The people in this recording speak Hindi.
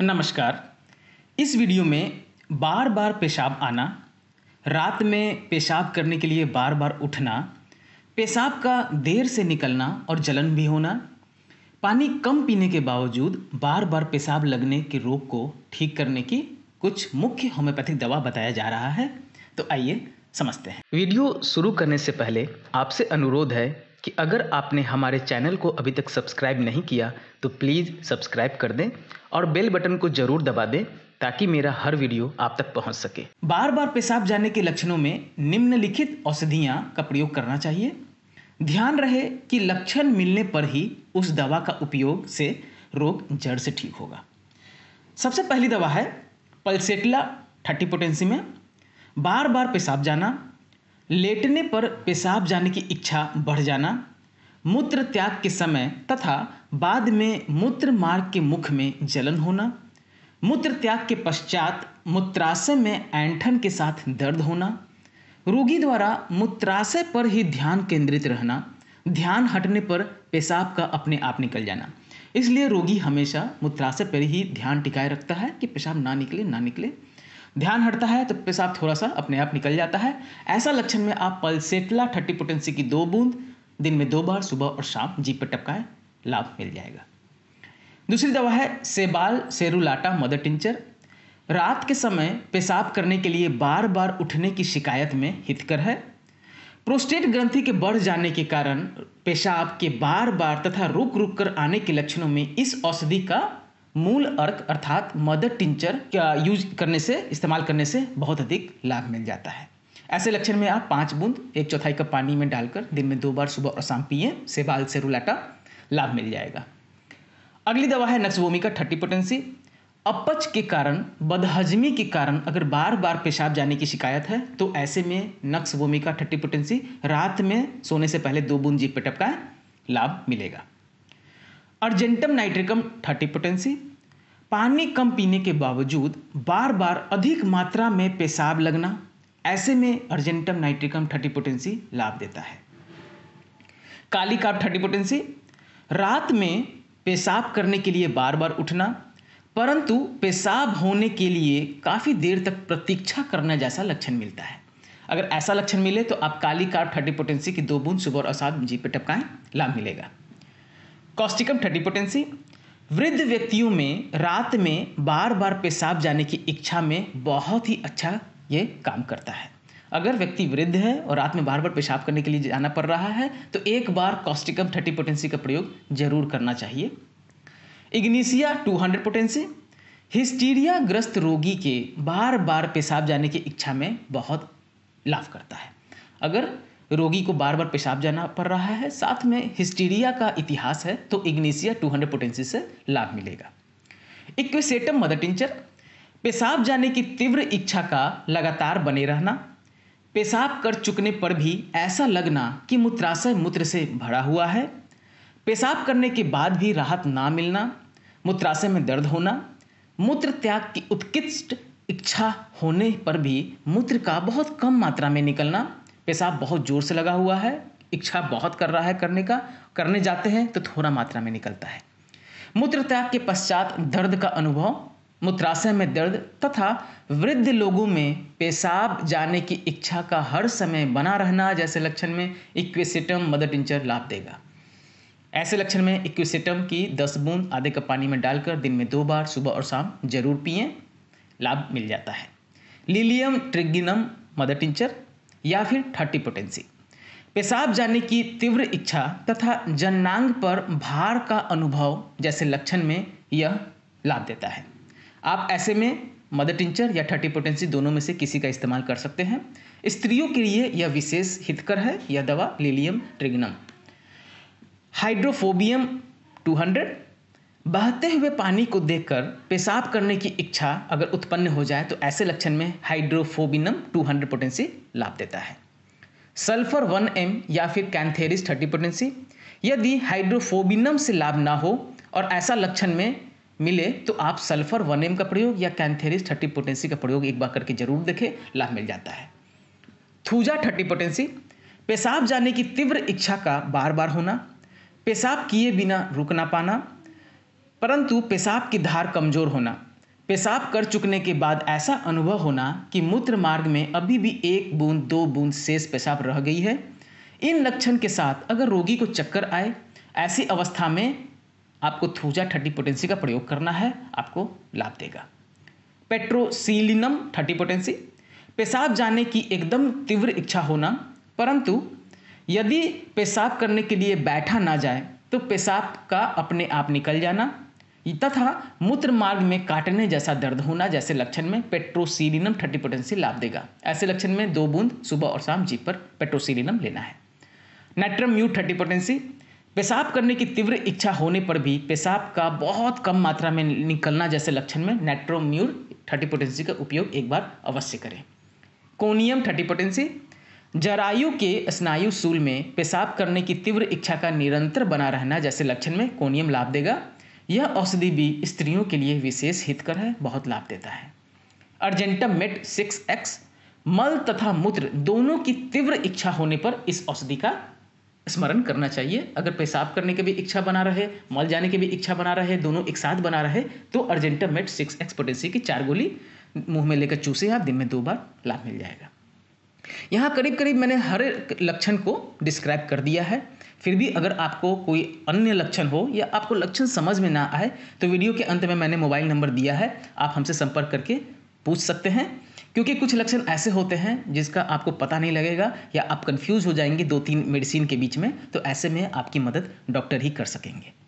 नमस्कार इस वीडियो में बार बार पेशाब आना रात में पेशाब करने के लिए बार बार उठना पेशाब का देर से निकलना और जलन भी होना पानी कम पीने के बावजूद बार बार पेशाब लगने के रोग को ठीक करने की कुछ मुख्य होम्योपैथिक दवा बताया जा रहा है तो आइए समझते हैं वीडियो शुरू करने से पहले आपसे अनुरोध है कि अगर आपने हमारे चैनल को अभी तक सब्सक्राइब नहीं किया तो प्लीज़ सब्सक्राइब कर दें और बेल बटन को ज़रूर दबा दें ताकि मेरा हर वीडियो आप तक पहुंच सके बार बार पेशाब जाने के लक्षणों में निम्नलिखित औषधियाँ का प्रयोग करना चाहिए ध्यान रहे कि लक्षण मिलने पर ही उस दवा का उपयोग से रोग जड़ से ठीक होगा सबसे पहली दवा है पल्सेटला थर्टी पोटेंसी में बार बार पेशाब जाना लेटने पर पेशाब जाने की इच्छा बढ़ जाना मूत्र त्याग के समय तथा बाद में मूत्र मार्ग के मुख में जलन होना मूत्र त्याग के पश्चात मूत्राशय में ऐंठन के साथ दर्द होना रोगी द्वारा मूत्राशय पर ही ध्यान केंद्रित रहना ध्यान हटने पर पेशाब का अपने आप निकल जाना इसलिए रोगी हमेशा मूत्राशय पर ही ध्यान टिकाए रखता है कि पेशाब ना निकले ना निकले ध्यान हटता है तो पेशाब थोड़ा सा अपने आप निकल जाता है ऐसा लक्षण में आप पल्सेटला थर्टी पोटेंसी की दो बूंद दिन में दो बार सुबह और शाम जीप पर टपकाएं लाभ मिल जाएगा दूसरी दवा है सेबाल सेरुलाटा मदर टिंचर रात के समय पेशाब करने के लिए बार बार उठने की शिकायत में हितकर है प्रोस्टेट ग्रंथि के बढ़ जाने के कारण पेशाब के बार बार तथा रुक रुक कर आने के लक्षणों में इस औषधि का मूल अर्क अर्थात मदर टिंचर का यूज करने से इस्तेमाल करने से बहुत अधिक लाभ मिल जाता है ऐसे लक्षण में आप पाँच बूंद एक चौथाई कप पानी में डालकर दिन में दो बार सुबह और शाम पिए से बाल से रुलाटा लाभ मिल जाएगा अगली दवा है नक्सभूमि का थर्टी पोटेंसी अपच के कारण बदहजमी के कारण अगर बार बार पेशाब जाने की शिकायत है तो ऐसे में नक्स भूमिका थर्टी पोटेंसी रात में सोने से पहले दो बूंद जीप पे टपकाएं लाभ मिलेगा अर्जेंटम नाइट्रिकम थर्टी पोटेंसी पानी कम पीने के बावजूद बार बार अधिक मात्रा में पेशाब लगना ऐसे में अर्जेंटम नाइट्रिकम थर्टी पोटेंसी लाभ देता है काली काप थर्टी पोटेंसी रात में पेशाब करने के लिए बार बार उठना परंतु पेशाब होने के लिए काफ़ी देर तक प्रतीक्षा करना जैसा लक्षण मिलता है अगर ऐसा लक्षण मिले तो आप काली कार्ब थर्टी पोटेंसी की दो बूंद सुबह और शाम जी पे टपकाएं लाभ मिलेगा कॉस्टिकम थर्टी पोटेंसी वृद्ध व्यक्तियों में रात में बार बार पेशाब जाने की इच्छा में बहुत ही अच्छा ये काम करता है अगर व्यक्ति वृद्ध है और रात में बार बार पेशाब करने के लिए जाना पड़ रहा है तो एक बार कॉस्टिकम थर्टी पोटेंसी का प्रयोग जरूर करना चाहिए ignatia two hundred potency hysteria ग्रस्त रोगी के बार बार पेशाब जाने की इच्छा में बहुत लाभ करता है अगर रोगी को बार बार पेशाब जाना पड़ रहा है साथ में हिस्टीरिया का इतिहास है तो टू 200 पोटेंसी से लाभ मिलेगा इक्विसेटम मदर टिंचर पेशाब जाने की तीव्र इच्छा का लगातार बने रहना पेशाब कर चुकने पर भी ऐसा लगना कि मूत्राशय मूत्र से भरा हुआ है पेशाब करने के बाद भी राहत ना मिलना मूत्राशय में दर्द होना मूत्र त्याग की उत्कृष्ट इच्छा होने पर भी मूत्र का बहुत कम मात्रा में निकलना पेशाब बहुत जोर से लगा हुआ है इच्छा बहुत कर रहा है करने का करने जाते हैं तो थोड़ा मात्रा में निकलता है मूत्र त्याग के पश्चात दर्द का अनुभव मूत्राशय में दर्द तथा वृद्ध लोगों में पेशाब जाने की इच्छा का हर समय बना रहना जैसे लक्षण में इक्विसिटम मदर टिंचर लाभ देगा ऐसे लक्षण में इक्वेसेटम की दस बूंद आधे कप पानी में डालकर दिन में दो बार सुबह और शाम जरूर पिए लाभ मिल जाता है लीलियम ट्रिगिनम मदर टिंचर या फिर थर्टी पोटेंसी पेशाब जाने की तीव्र इच्छा तथा जननांग पर भार का अनुभव जैसे लक्षण में यह लाभ देता है आप ऐसे में मदर टिंचर या थर्टी पोटेंसी दोनों में से किसी का इस्तेमाल कर सकते हैं स्त्रियों के लिए यह विशेष हितकर है यह दवा लिलियम ट्रिग्नम हाइड्रोफोबियम 200 बहते हुए पानी को देखकर पेशाब करने की इच्छा अगर उत्पन्न हो जाए तो ऐसे लक्षण में हाइड्रोफोबिनम 200 पोटेंसी लाभ देता है सल्फर 1 एम या फिर कैंथेरिस 30 पोटेंसी यदि हाइड्रोफोबिनम से लाभ ना हो और ऐसा लक्षण में मिले तो आप सल्फर 1 एम का प्रयोग या कैंथेरिस 30 पोटेंसी का प्रयोग एक बार करके जरूर देखें लाभ मिल जाता है थूजा थर्टी पोटेंसी पेशाब जाने की तीव्र इच्छा का बार बार होना पेशाब किए बिना रुक ना पाना परंतु पेशाब की धार कमजोर होना पेशाब कर चुकने के बाद ऐसा अनुभव होना कि मूत्र मार्ग में अभी भी एक बूंद दो बूंद शेष पेशाब रह गई है इन लक्षण के साथ अगर रोगी को चक्कर आए ऐसी अवस्था में आपको थूजा थर्टी पोटेंसी का प्रयोग करना है आपको लाभ देगा पेट्रोसिलिनम थर्टी पोटेंसी पेशाब जाने की एकदम तीव्र इच्छा होना परंतु यदि पेशाब करने के लिए बैठा ना जाए तो पेशाब का अपने आप निकल जाना तथा मूत्र मार्ग में काटने जैसा दर्द होना जैसे लक्षण में पेट्रोसिलिनम थर्टी पोटेंसी लाभ देगा ऐसे लक्षण में दो बूंद सुबह और शाम जीप पर पेट्रोसिलिनम लेना है नाइट्रम यू थर्टी पोटेंसी पेशाब करने की तीव्र इच्छा होने पर भी पेशाब का बहुत कम मात्रा में निकलना जैसे लक्षण में नेट्रोम्यूर थर्टी पोटेंसी का उपयोग एक बार अवश्य करें कोनियम थर्टी पोटेंसी जरायु के स्नायु सूल में पेशाब करने की तीव्र इच्छा का निरंतर बना रहना जैसे लक्षण में कोनियम लाभ देगा यह औषधि भी स्त्रियों के लिए विशेष हितकर है बहुत लाभ देता है अर्जेंटम मेट सिक्स एक्स मल तथा मूत्र दोनों की तीव्र इच्छा होने पर इस औषधि का स्मरण करना चाहिए अगर पेशाब करने की भी इच्छा बना रहे मल जाने की भी इच्छा बना रहे दोनों एक साथ बना रहे तो argentum met six X potency की चार गोली मुंह में लेकर चूसे आप दिन में दो बार लाभ मिल जाएगा यहाँ करीब करीब मैंने हर लक्षण को डिस्क्राइब कर दिया है फिर भी अगर आपको कोई अन्य लक्षण हो या आपको लक्षण समझ में ना आए तो वीडियो के अंत में मैंने मोबाइल नंबर दिया है आप हमसे संपर्क करके पूछ सकते हैं क्योंकि कुछ लक्षण ऐसे होते हैं जिसका आपको पता नहीं लगेगा या आप कंफ्यूज हो जाएंगे दो तीन मेडिसिन के बीच में तो ऐसे में आपकी मदद डॉक्टर ही कर सकेंगे